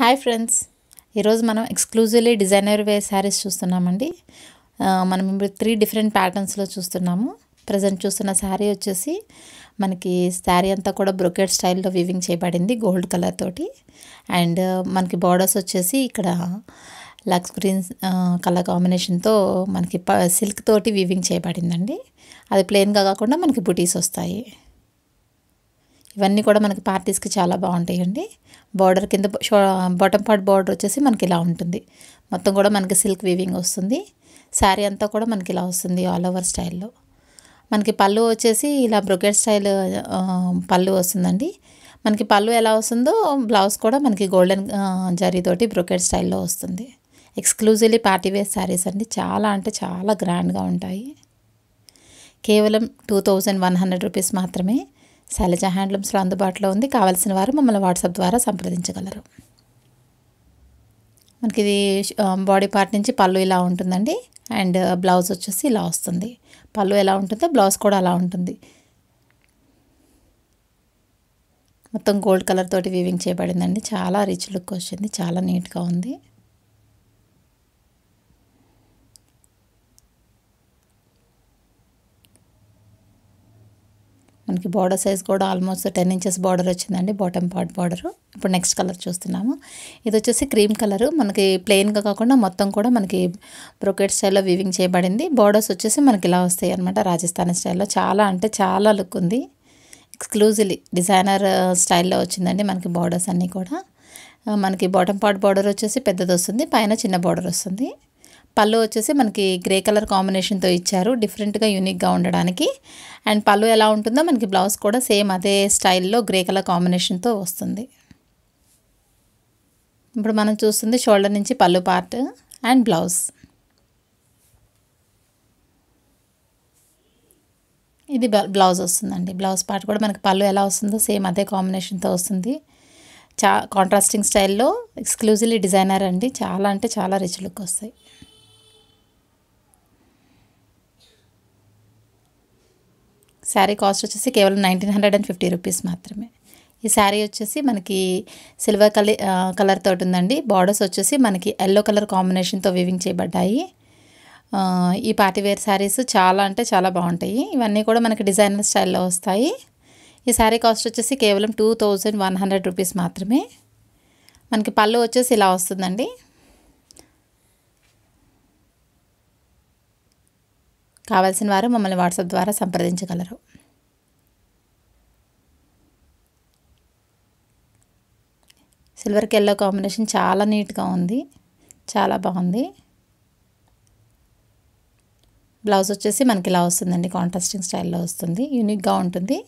hi friends ఈరోజు మనం exclusively designer వే శారీస్ చూస్తున్నామండి మనం ఇప్పుడు త్రీ డిఫరెంట్ ప్యాటర్న్స్లో చూస్తున్నాము ప్రజెంట్ చూస్తున్న శారీ వచ్చేసి మనకి శారీ అంతా కూడా బ్రొకెట్ స్టైల్లో వివింగ్ చేయబడింది గోల్డ్ కలర్ తోటి అండ్ మనకి బార్డర్స్ వచ్చేసి ఇక్కడ లక్స్ గ్రీన్ కలర్ కాంబినేషన్తో మనకి సిల్క్ తోటి వివింగ్ చేయబడిందండి అది ప్లెయిన్గా కాకుండా మనకి బుటీస్ వస్తాయి ఇవన్నీ కూడా మనకి పార్టీస్కి చాలా బాగుంటాయండి బార్డర్ కింద బాటమ్ పార్ట్ బార్డర్ వచ్చేసి మనకి ఇలా ఉంటుంది మొత్తం కూడా మనకి సిల్క్ వీవింగ్ వస్తుంది శారీ అంతా కూడా మనకి ఇలా వస్తుంది ఆల్ ఓవర్ స్టైల్లో మనకి పళ్ళు వచ్చేసి ఇలా బ్రొకెట్ స్టైల్ పళ్ళు వస్తుందండి మనకి పళ్ళు ఎలా వస్తుందో బ్లౌజ్ కూడా మనకి గోల్డెన్ జరీతోటి బ్రొకెట్ స్టైల్లో వస్తుంది ఎక్స్క్లూజివ్లీ పార్టీ వేర్ శారీస్ అండి చాలా అంటే చాలా గ్రాండ్గా ఉంటాయి కేవలం two thousand one hundred rupees మాత్రమే శైలజ హ్యాండ్లూమ్స్లో అందుబాటులో ఉంది కావాల్సిన వారు మమ్మల్ని వాట్సాప్ ద్వారా సంప్రదించగలరు మనకి ఇది బాడీ పార్ట్ నుంచి పళ్ళు ఇలా ఉంటుందండి అండ్ బ్లౌజ్ వచ్చేసి ఇలా వస్తుంది పళ్ళు ఎలా ఉంటుందో బ్లౌజ్ కూడా అలా ఉంటుంది మొత్తం గోల్డ్ కలర్ తోటి వీవింగ్ చేయబడిందండి చాలా రిచ్ లుక్ వచ్చింది చాలా నీట్గా ఉంది మనకి బార్డర్ సైజ్ కూడా ఆల్మోస్ట్ టెన్ ఇంచెస్ బార్డర్ వచ్చిందండి బాటమ్ పార్ట్ బార్డర్ ఇప్పుడు నెక్స్ట్ కలర్ చూస్తున్నాము ఇది వచ్చేసి క్రీమ్ కలర్ మనకి ప్లెయిన్గా కాకుండా మొత్తం కూడా మనకి బ్రొకెట్ స్టైల్లో వీవింగ్ చేయబడింది బార్డర్స్ వచ్చేసి మనకి ఇలా వస్తాయి అనమాట రాజస్థానీ స్టైల్లో చాలా అంటే చాలా లుక్ ఉంది ఎక్స్క్లూజివ్లీ డిజైనర్ స్టైల్లో వచ్చిందండి మనకి బార్డర్స్ అన్నీ కూడా uh, మనకి బాటమ్ పార్ట్ బార్డర్ వచ్చేసి పెద్దది వస్తుంది పైన చిన్న బార్డర్ వస్తుంది పళ్ళు వచ్చేసి మనకి గ్రే కలర్ కాంబినేషన్తో ఇచ్చారు డిఫరెంట్గా యూనిక్గా ఉండడానికి అండ్ పళ్ళు ఎలా ఉంటుందో మనకి బ్లౌజ్ కూడా సేమ్ అదే స్టైల్లో గ్రే కలర్ కాంబినేషన్తో వస్తుంది ఇప్పుడు మనం చూస్తుంది షోల్డర్ నుంచి పళ్ళు పార్ట్ అండ్ బ్లౌజ్ ఇది బ్లౌజ్ వస్తుందండి బ్లౌజ్ పార్ట్ కూడా మనకి పళ్ళు ఎలా వస్తుందో సేమ్ అదే కాంబినేషన్తో వస్తుంది చా కాంట్రాస్టింగ్ స్టైల్లో ఎక్స్క్లూజివ్లీ డిజైనర్ అండి చాలా అంటే చాలా రిచ్ లుక్ వస్తాయి శారీ కాస్ట్ వచ్చేసి కేవలం nineteen hundred and fifty rupees మాత్రమే ఈ శారీ వచ్చేసి మనకి సిల్వర్ కలి కలర్ తోటి ఉందండి బార్డర్స్ వచ్చేసి మనకి ఎల్లో కలర్ కాంబినేషన్తో వివింగ్ చేయబడ్డాయి ఈ పార్టీవేర్ శారీస్ చాలా అంటే చాలా బాగుంటాయి ఇవన్నీ కూడా మనకి డిజైనర్ స్టైల్లో వస్తాయి ఈ శారీ కాస్ట్ వచ్చేసి కేవలం two thousand one hundred rupees మాత్రమే మనకి పళ్ళు వచ్చేసి ఇలా వస్తుందండి కావాల్సిన వారు మమ్మల్ని వాట్సాప్ ద్వారా సంప్రదించగలరు సిల్వర్కి ఎల్లో కాంబినేషన్ చాలా నీట్గా ఉంది చాలా బాగుంది బ్లౌజ్ వచ్చేసి మనకి ఇలా వస్తుందండి కాంట్రాస్టింగ్ స్టైల్లో వస్తుంది యూనిక్గా ఉంటుంది